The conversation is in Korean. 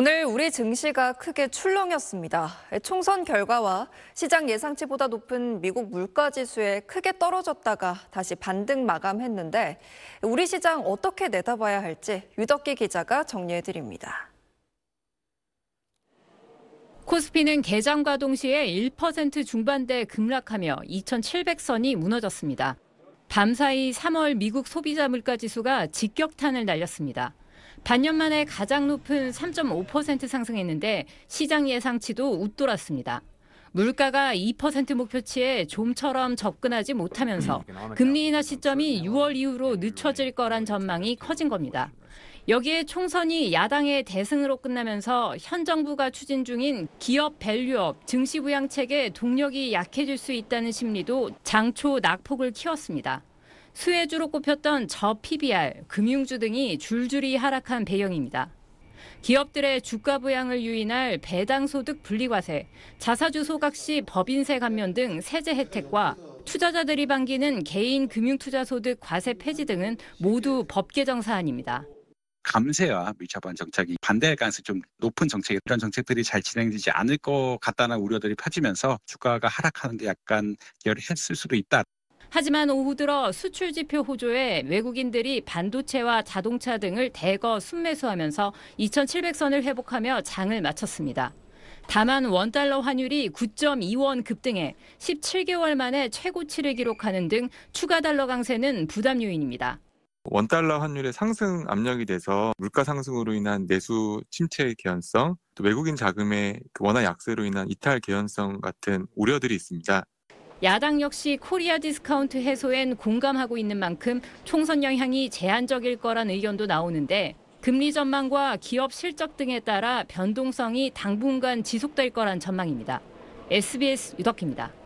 오늘 우리 증시가 크게 출렁였습니다. 총선 결과와 시장 예상치보다 높은 미국 물가 지수에 크게 떨어졌다가 다시 반등 마감했는데 우리 시장 어떻게 내다봐야 할지 유덕기 기자가 정리해 드립니다. 코스피는 개장과 동시에 1% 중반대 급락하며 2,700선이 무너졌습니다. 밤사이 3월 미국 소비자 물가 지수가 직격탄을 날렸습니다. 반년 만에 가장 높은 3.5% 상승했는데 시장 예상치도 웃돌았습니다. 물가가 2% 목표치에 좀처럼 접근하지 못하면서 음, 금리 인하 시점이 6월 이후로 늦춰질 거란 전망이 커진 겁니다. 여기에 총선이 야당의 대승으로 끝나면서 현 정부가 추진 중인 기업 밸류업 증시 부양책의 동력이 약해질 수 있다는 심리도 장초 낙폭을 키웠습니다. 수혜주로 꼽혔던 저 PBR, 금융주 등이 줄줄이 하락한 배경입니다. 기업들의 주가 부양을 유인할 배당 소득 분리과세, 자사주 소각 시 법인세 감면 등 세제 혜택과 투자자들이 반기는 개인 금융투자 소득 과세 폐지 등은 모두 법 개정 사안입니다. 감세와 미처반 정책이 반대할 가능성이 좀 높은 정책 이런 정책들이 잘 진행되지 않을 것 같다는 우려들이 퍼지면서 주가가 하락하는데 약간 열했을 이 수도 있다. 하지만 오후 들어 수출 지표 호조에 외국인들이 반도체와 자동차 등을 대거 순매수하면서 2,700선을 회복하며 장을 마쳤습니다. 다만 원달러 환율이 9.2원 급등해 17개월 만에 최고치를 기록하는 등 추가 달러 강세는 부담 요인입니다. 원달러 환율의 상승 압력이 돼서 물가 상승으로 인한 내수 침체의 개연성, 또 외국인 자금의 그 원화 약세로 인한 이탈 개연성 같은 우려들이 있습니다. 야당 역시 코리아 디스카운트 해소엔 공감하고 있는 만큼 총선 영향이 제한적일 거란 의견도 나오는데 금리 전망과 기업 실적 등에 따라 변동성이 당분간 지속될 거란 전망입니다. SBS 유덕입니다.